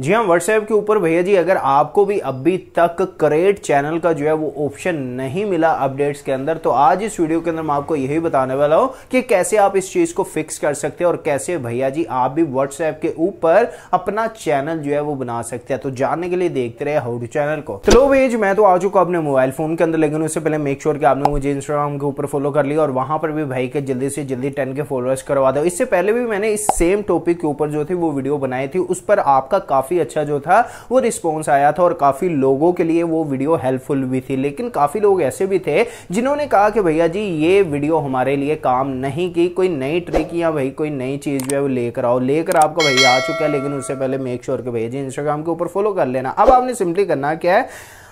जी हाँ व्हाट्सएप के ऊपर भैया जी अगर आपको भी अभी तक करेट चैनल का जो है वो ऑप्शन नहीं मिला अपडेट्स के अंदर तो आज इस वीडियो के अंदर मैं आपको यही बताने वाला हूँ कि कैसे आप इस चीज़ को फिक्स कर सकते हैं और कैसे भैया जी आप भी व्हाट्सएप के ऊपर अपना चैनल जो है वो बना सकते हैं तो जानने के लिए देखते रहे हाउ टू चैनल को चलो तो भैया जी मैं तो आ चुका अपने मोबाइल फोन के अंदर लेकिन उससे पहले मेक श्योर की आपने मुझे इंस्टाग्राम के ऊपर फॉलो कर लिया और वहां पर भी भाई के जल्दी से जल्दी टेन के फॉलोअर्स करवा दो इससे पहले भी मैंने इस सेम टॉपिक के ऊपर जो थी वो वीडियो बनाई थी उस पर आपका काफ़ी अच्छा जो था वो रिस्पॉन्स आया था और काफ़ी लोगों के लिए वो वीडियो हेल्पफुल भी थी लेकिन काफ़ी लोग ऐसे भी थे जिन्होंने कहा कि भैया जी ये वीडियो हमारे लिए काम नहीं की कोई नई ट्रिक या भाई कोई नई चीज़ जो है वो लेकर आओ लेकर आपका भैया आ चुका है लेकिन उससे पहले मेक श्योर के भैया जी इंस्टाग्राम के ऊपर फॉलो कर लेना अब आपने सिंपली करना क्या है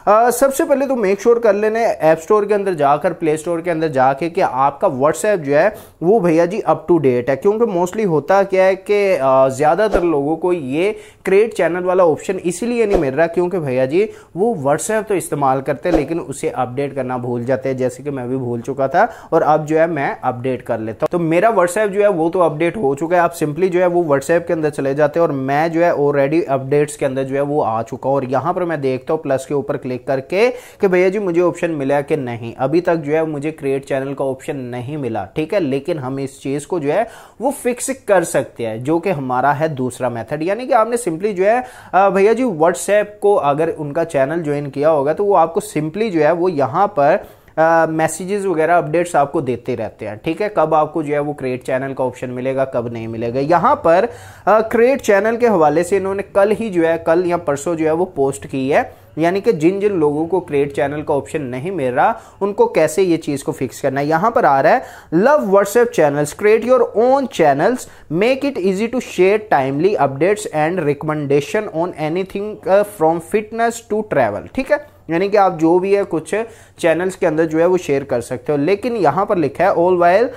सबसे पहले तो मेक श्योर कर लेना ऐप स्टोर के अंदर जाकर प्ले स्टोर के अंदर जाके कि आपका व्हाट्सएप जो है वो भैया जी अप टू डेट है क्योंकि मोस्टली होता क्या है कि ज़्यादातर लोगों को ये क्रिएट चैनल वाला ऑप्शन इसीलिए नहीं मिल रहा क्योंकि भैया जी वो व्हाट्सएप तो इस्तेमाल करते हैं लेकिन उसे अपडेट करना भूल जाते हैं जैसे कि मैं भी भूल चुका था और अब जो है मैं अपडेट कर लेता हूँ तो मेरा व्हाट्सएप जो है वो तो अपडेट हो चुका है आप सिंपली जो है वो व्हाट्सएप के अंदर चले जाते हैं और मैं जो है ऑलरेडी अपडेट्स के अंदर जो है वो आ चुका हूँ और यहाँ पर मैं देखता हूँ प्लस के ऊपर क्लिक करके कि भैया जी मुझे ऑप्शन मिला कि नहीं अभी तक जो है मुझे क्रिएट चैनल का ऑप्शन नहीं मिला ठीक है लेकिन हम इस चीज़ को जो है वो फिक्स कर सकते हैं जो कि हमारा है दूसरा मेथड यानी कि आपने सिंपली जो है भैया जी व्हाट्सएप को अगर उनका चैनल ज्वाइन किया होगा तो वो आपको सिंपली जो है वो यहां पर मैसेजेस वगैरह अपडेट्स आपको देते रहते हैं ठीक है कब आपको जो है वो क्रिएट चैनल का ऑप्शन मिलेगा कब नहीं मिलेगा यहाँ पर क्रिएट चैनल के हवाले से इन्होंने कल ही जो है कल या परसों जो है वो पोस्ट की है यानी कि जिन जिन लोगों को क्रिएट चैनल का ऑप्शन नहीं मिल रहा उनको कैसे ये चीज़ को फिक्स करना है यहाँ पर आ रहा है love WhatsApp channels create your own channels make it easy to share timely updates and recommendation on anything from fitness to travel ठीक है यानी कि आप जो भी है कुछ चैनल्स के अंदर जो है वो शेयर कर सकते हो लेकिन यहाँ पर लिखा है all while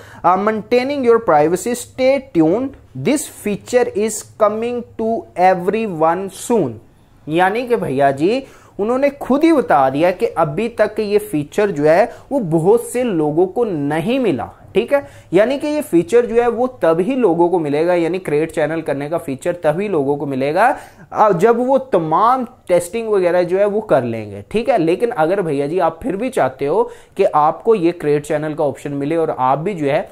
maintaining your privacy stay tune this feature is coming to everyone soon यानी कि भैया जी उन्होंने खुद ही बता दिया कि अभी तक ये फीचर जो है वो बहुत से लोगों को नहीं मिला ठीक है यानी कि ये फीचर जो है वो तभी लोगों को मिलेगा यानी क्रिएट चैनल करने का फीचर तभी लोगों को मिलेगा जब वो तमाम टेस्टिंग वगैरह जो है वो कर लेंगे ठीक है लेकिन अगर भैया जी आप फिर भी चाहते हो कि आपको ये क्रिएट चैनल का ऑप्शन मिले और आप भी जो है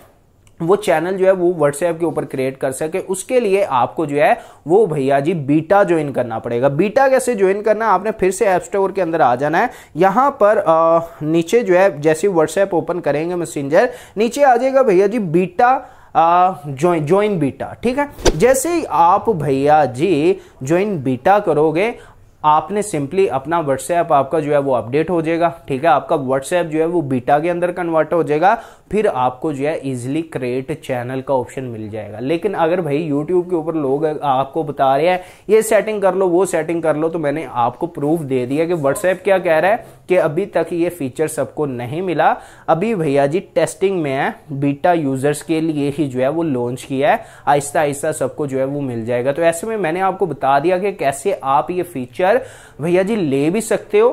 वो चैनल जो है वो व्हाट्सएप के ऊपर क्रिएट कर सके उसके लिए आपको जो है वो भैया जी बीटा ज्वाइन करना पड़ेगा बीटा कैसे ज्वाइन करना आपने फिर से ऐप स्टोर के अंदर आ जाना है यहाँ पर आ, नीचे जो है जैसे व्हाट्सएप ओपन करेंगे मैसेंजर नीचे आ जाएगा भैया जी बीटा ज्वाइन ज्वाइन बीटा ठीक है जैसे ही आप भैया जी ज्वाइन बीटा करोगे आपने सिंपली अपना व्हाट्सएप आपका जो है वो अपडेट हो जाएगा ठीक है आपका व्हाट्सएप जो है वो बीटा के अंदर कन्वर्ट हो जाएगा फिर आपको जो है इजिली क्रिएट चैनल का ऑप्शन मिल जाएगा लेकिन अगर भाई यूट्यूब के ऊपर लोग आपको बता रहे हैं ये सेटिंग कर लो वो सेटिंग कर लो तो मैंने आपको प्रूफ दे दिया कि व्हाट्सएप क्या कह रहा है कि अभी तक ये फीचर सबको नहीं मिला अभी भैया जी टेस्टिंग में है बीटा यूजर्स के लिए ही जो है वो लॉन्च किया है आहिस्ता आहिस्ता सबको जो है वो मिल जाएगा तो ऐसे में मैंने आपको बता दिया कि कैसे आप ये फीचर कर भैया जी ले भी सकते हो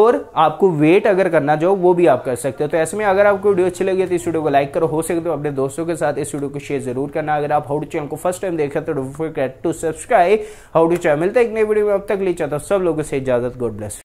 और आपको वेट अगर करना चाहो वो भी आप कर सकते हो तो ऐसे में अगर आपको वीडियो अच्छी लगी तो इस वीडियो को लाइक करो हो सके तो अपने दोस्तों के साथ इस वीडियो को शेयर जरूर करना अगर आप हाउ चैनल को फर्स्ट टाइम देख रहे हो तो टू सब्सक्राइब हाउ चैनल मिलता है एक नई वीडियो में अब तक ले चाहता हूँ सब लोगों से इजाजत गुड ब्लेस